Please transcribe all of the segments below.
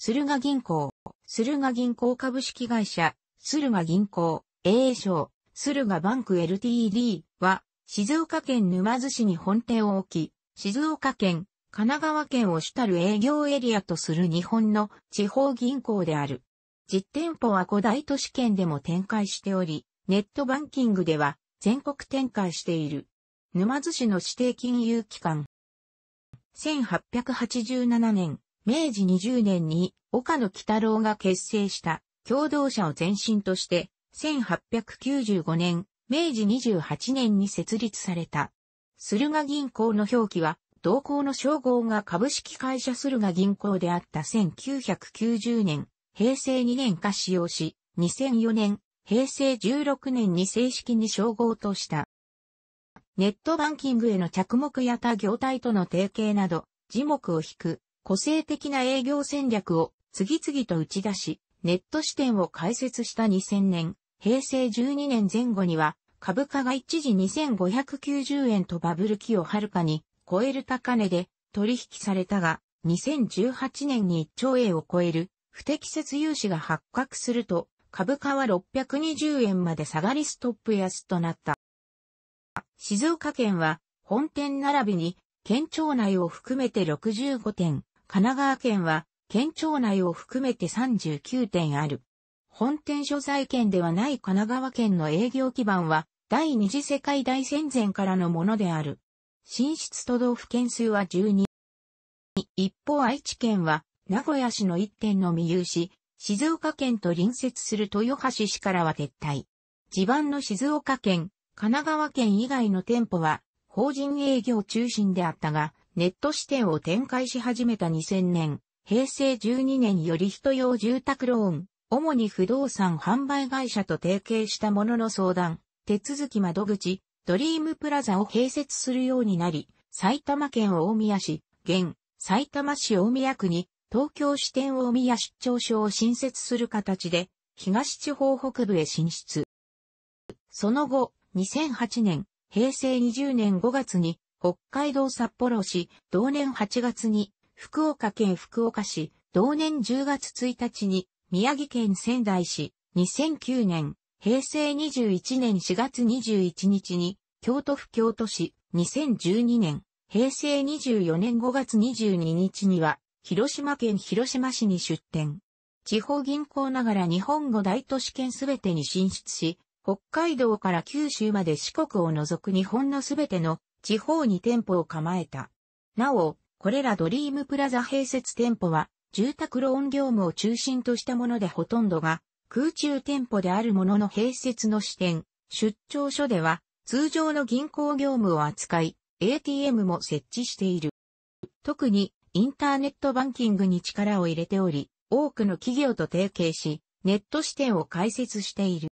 駿河銀行、駿河銀行株式会社、駿河銀行、a 賞駿河バンク LTD は、静岡県沼津市に本店を置き、静岡県、神奈川県を主たる営業エリアとする日本の地方銀行である。実店舗は古代都市圏でも展開しており、ネットバンキングでは全国展開している。沼津市の指定金融機関。1887年、明治20年に岡野北郎が結成した共同社を前身として、1895年、明治28年に設立された。駿河銀行の表記は、同行の称号が株式会社駿河銀行であった1990年、平成2年化使用し、2004年、平成16年に正式に称号とした。ネットバンキングへの着目や他業態との提携など、字幕を引く個性的な営業戦略を次々と打ち出し、ネット支店を開設した2000年、平成12年前後には、株価が一時2590円とバブル期をはるかに超える高値で取引されたが、2018年に1兆円を超える不適切融資が発覚すると、株価は620円まで下がりストップ安となった。静岡県は本店並びに県庁内を含めて65店、神奈川県は、県庁内を含めて39点ある。本店所在県ではない神奈川県の営業基盤は、第二次世界大戦前からのものである。進出都道府県数は12。一方愛知県は、名古屋市の1点のみ有し、静岡県と隣接する豊橋市からは撤退。地盤の静岡県、神奈川県以外の店舗は、法人営業中心であったが、ネット支店を展開し始めた2000年、平成12年より人用住宅ローン、主に不動産販売会社と提携したものの相談、手続き窓口、ドリームプラザを併設するようになり、埼玉県大宮市、現、埼玉市大宮区に、東京支店大宮出張所を新設する形で、東地方北部へ進出。その後、2008年、平成20年5月に、北海道札幌市、同年8月に、福岡県福岡市、同年10月1日に、宮城県仙台市、2009年、平成21年4月21日に、京都府京都市、2012年、平成24年5月22日には、広島県広島市に出店。地方銀行ながら日本語大都市圏すべてに進出し、北海道から九州まで四国を除く日本のすべての地方に店舗を構えた。なお、これらドリームプラザ併設店舗は、住宅ローン業務を中心としたものでほとんどが、空中店舗であるものの併設の支店、出張所では、通常の銀行業務を扱い、ATM も設置している。特に、インターネットバンキングに力を入れており、多くの企業と提携し、ネット支店を開設している。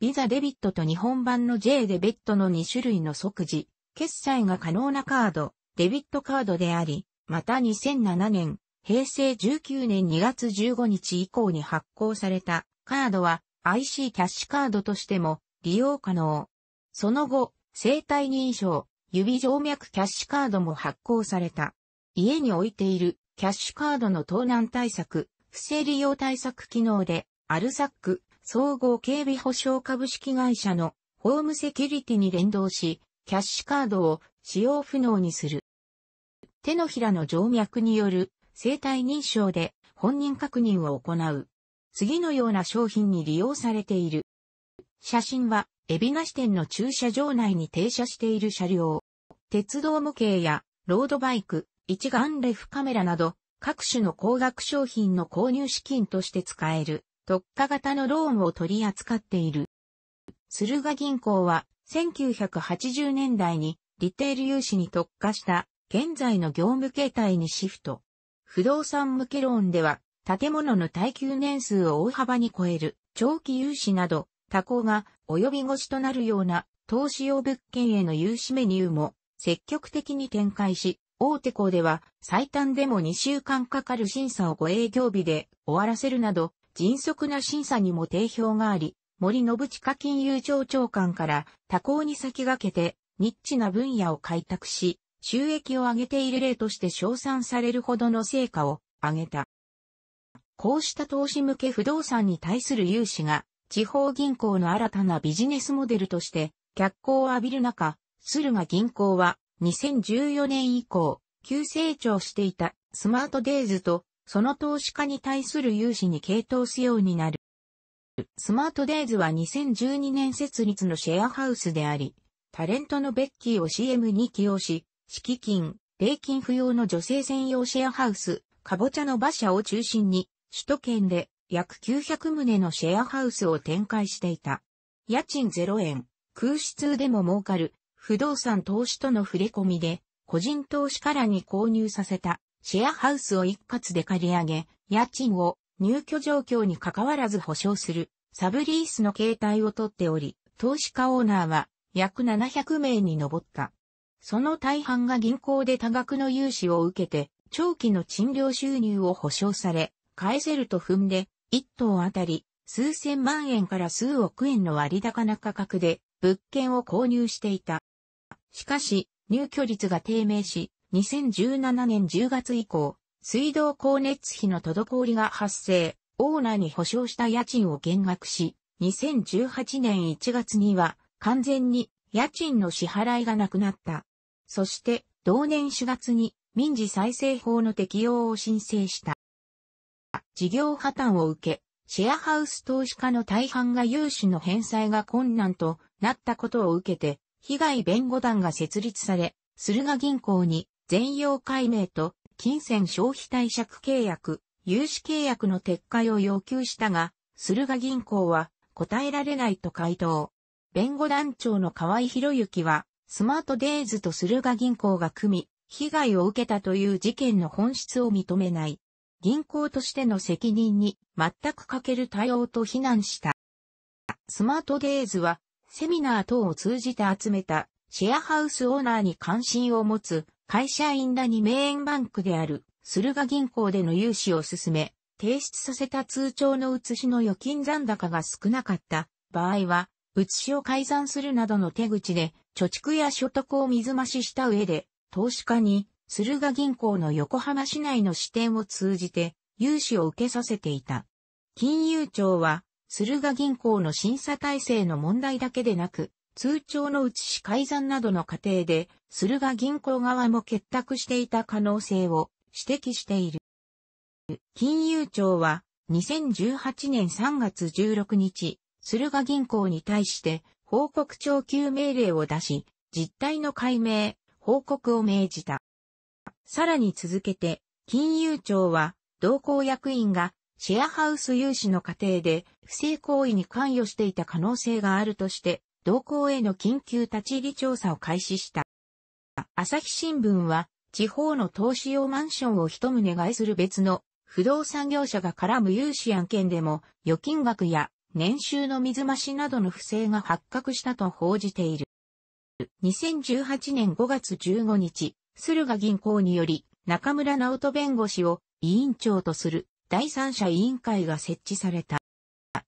ビザデビットと日本版の J デベットの2種類の即時、決済が可能なカード、デビットカードであり、また2007年、平成19年2月15日以降に発行されたカードは IC キャッシュカードとしても利用可能。その後、生体認証、指静脈キャッシュカードも発行された。家に置いているキャッシュカードの盗難対策、不正利用対策機能で、アルサック総合警備保障株式会社のホームセキュリティに連動し、キャッシュカードを使用不能にする。手のひらの静脈による生体認証で本人確認を行う。次のような商品に利用されている。写真は、海老名支店の駐車場内に停車している車両。鉄道模型や、ロードバイク、一眼レフカメラなど、各種の高額商品の購入資金として使える、特化型のローンを取り扱っている。駿河銀行は、1980年代にリテール融資に特化した現在の業務形態にシフト。不動産向けローンでは建物の耐久年数を大幅に超える長期融資など多項が及び腰となるような投資用物件への融資メニューも積極的に展開し、大手校では最短でも2週間かかる審査をご営業日で終わらせるなど迅速な審査にも定評があり、森信近金融庁長官から多行に先駆けてニッチな分野を開拓し、収益を上げている例として称賛されるほどの成果を上げた。こうした投資向け不動産に対する融資が地方銀行の新たなビジネスモデルとして脚光を浴びる中、駿河銀行は2014年以降、急成長していたスマートデイズとその投資家に対する融資に傾倒すようになる。スマートデイズは2012年設立のシェアハウスであり、タレントのベッキーを CM に起用し、敷金、礼金不要の女性専用シェアハウス、かぼちゃの馬車を中心に、首都圏で約900棟のシェアハウスを展開していた。家賃0円、空室でも儲かる、不動産投資との触れ込みで、個人投資からに購入させた、シェアハウスを一括で借り上げ、家賃を入居状況に関わらず保証するサブリースの形態をとっており、投資家オーナーは約700名に上った。その大半が銀行で多額の融資を受けて、長期の賃料収入を保証され、返せると踏んで、1棟あたり数千万円から数億円の割高な価格で物件を購入していた。しかし、入居率が低迷し、2017年10月以降、水道光熱費の滞りが発生、オーナーに保証した家賃を減額し、2018年1月には完全に家賃の支払いがなくなった。そして同年4月に民事再生法の適用を申請した。事業破綻を受け、シェアハウス投資家の大半が融資の返済が困難となったことを受けて、被害弁護団が設立され、駿河銀行に全容解明と金銭消費貸借契約、融資契約の撤回を要求したが、駿河銀行は答えられないと回答。弁護団長の河合博之は、スマートデイズと駿河銀行が組み、被害を受けたという事件の本質を認めない。銀行としての責任に全く欠ける対応と非難した。スマートデイズは、セミナー等を通じて集めたシェアハウスオーナーに関心を持つ会社員らに名園バンクである、駿河銀行での融資を進め、提出させた通帳の写しの預金残高が少なかった場合は、写しを改ざんするなどの手口で、貯蓄や所得を水増しした上で、投資家に、駿河銀行の横浜市内の支店を通じて、融資を受けさせていた。金融庁は、駿河銀行の審査体制の問題だけでなく、通帳の内し改ざんなどの過程で、駿河銀行側も結託していた可能性を指摘している。金融庁は、2018年3月16日、駿河銀行に対して報告徴求命令を出し、実態の解明、報告を命じた。さらに続けて、金融庁は、同行役員がシェアハウス融資の過程で不正行為に関与していた可能性があるとして、同行への緊急立ち入り調査を開始した。朝日新聞は、地方の投資用マンションを一棟買いする別の不動産業者が絡む融資案件でも、預金額や年収の水増しなどの不正が発覚したと報じている。2018年5月15日、駿河銀行により、中村直人弁護士を委員長とする第三者委員会が設置された。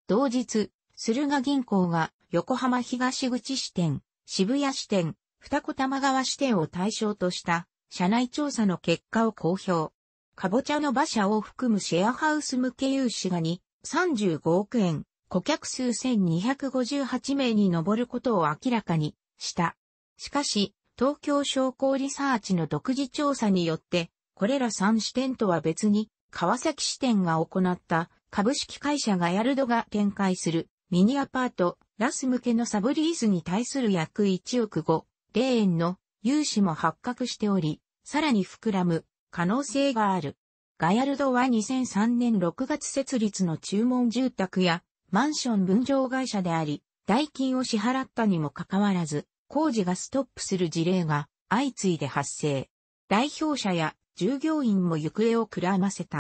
同日、駿河銀行が横浜東口支店、渋谷支店、二子玉川支店を対象とした社内調査の結果を公表。かぼちゃの馬車を含むシェアハウス向け融資が2、35億円、顧客数1258名に上ることを明らかにした。しかし、東京商工リサーチの独自調査によって、これら3支店とは別に、川崎支店が行った株式会社がヤルドが展開するミニアパート、ラス向けのサブリースに対する約1億5、例円の融資も発覚しており、さらに膨らむ可能性がある。ガヤルドは2003年6月設立の注文住宅やマンション分譲会社であり、代金を支払ったにもかかわらず、工事がストップする事例が相次いで発生。代表者や従業員も行方をくらませた。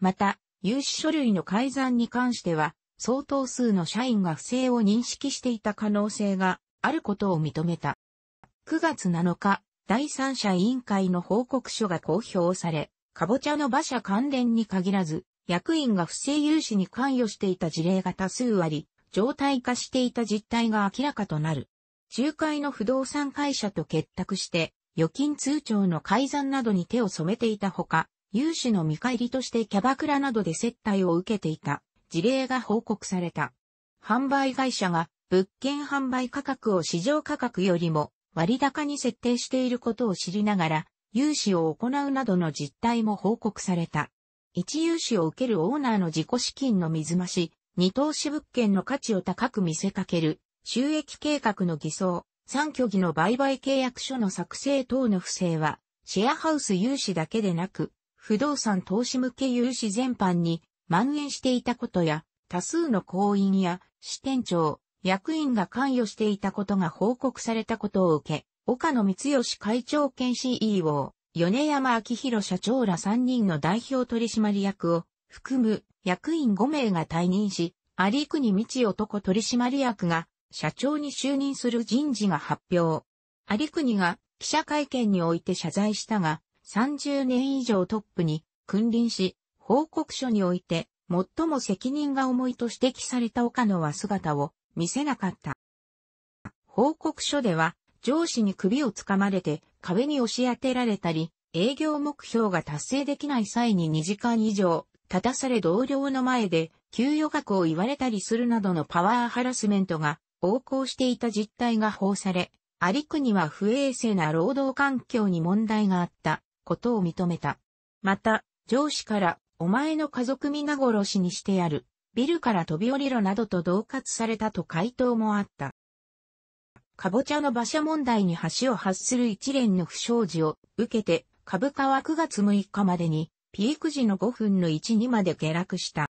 また、融資書類の改ざんに関しては、相当数の社員が不正を認識していた可能性があることを認めた。9月7日、第三者委員会の報告書が公表され、カボチャの馬車関連に限らず、役員が不正融資に関与していた事例が多数あり、常態化していた実態が明らかとなる。仲介の不動産会社と結託して、預金通帳の改ざんなどに手を染めていたほか、融資の見返りとしてキャバクラなどで接待を受けていた。事例が報告された。販売会社が物件販売価格を市場価格よりも割高に設定していることを知りながら、融資を行うなどの実態も報告された。一融資を受けるオーナーの自己資金の水増し、二投資物件の価値を高く見せかける、収益計画の偽装、三虚偽の売買契約書の作成等の不正は、シェアハウス融資だけでなく、不動産投資向け融資全般に蔓延していたことや、多数の行員や支店長、役員が関与していたことが報告されたことを受け、岡野光義会長兼 CEO、米山昭弘社長ら3人の代表取締役を含む役員5名が退任し、有国道男取締役が社長に就任する人事が発表。有国が記者会見において謝罪したが、30年以上トップに君臨し、報告書において、最も責任が重いと指摘された岡野は姿を見せなかった。報告書では、上司に首をつかまれて壁に押し当てられたり、営業目標が達成できない際に2時間以上立たされ同僚の前で給与額を言われたりするなどのパワーハラスメントが横行していた実態が報され、有久には不衛生な労働環境に問題があったことを認めた。また、上司からお前の家族皆殺しにしてやる、ビルから飛び降りろなどと同喝されたと回答もあった。カボチャの馬車問題に橋を発する一連の不祥事を受けて、株価は9月6日までに、ピーク時の5分の1にまで下落した。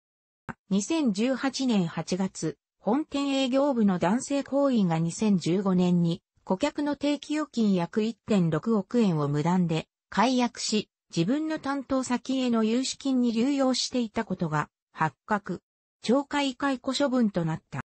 2018年8月、本店営業部の男性行員が2015年に顧客の定期預金約1.6億円を無断で解約し、自分の担当先への融資金に流用していたことが発覚。懲戒解雇処分となった。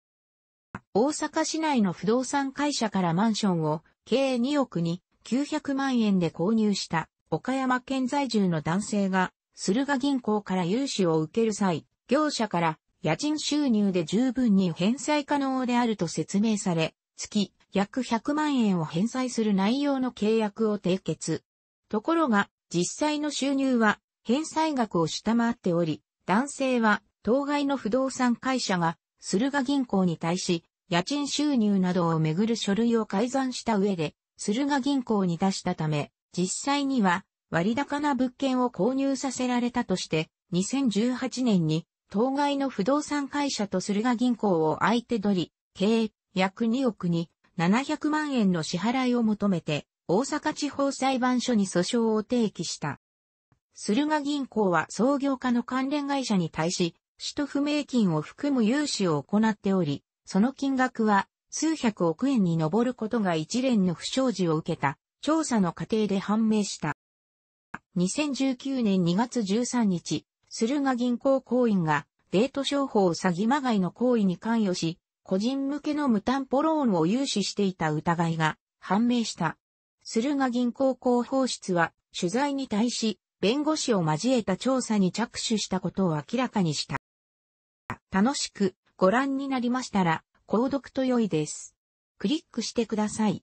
大阪市内の不動産会社からマンションを計2億に900万円で購入した岡山県在住の男性が駿河銀行から融資を受ける際、業者から家賃収入で十分に返済可能であると説明され、月約100万円を返済する内容の契約を締結。ところが、実際の収入は返済額を下回っており、男性は当該の不動産会社が駿河銀行に対し、家賃収入などをめぐる書類を改ざんした上で、駿河銀行に出したため、実際には割高な物件を購入させられたとして、2018年に当該の不動産会社と駿河銀行を相手取り、計約2億に700万円の支払いを求めて大阪地方裁判所に訴訟を提起した。駿河銀行は創業家の関連会社に対し、首都不明金を含む融資を行っており、その金額は数百億円に上ることが一連の不祥事を受けた調査の過程で判明した。2019年2月13日、駿河銀行行員がデート商法詐欺まがいの行為に関与し、個人向けの無担保ローンを融資していた疑いが判明した。駿河銀行広報室は、取材に対し、弁護士を交えた調査に着手したことを明らかにした。楽しくご覧になりましたら、購読と良いです。クリックしてください。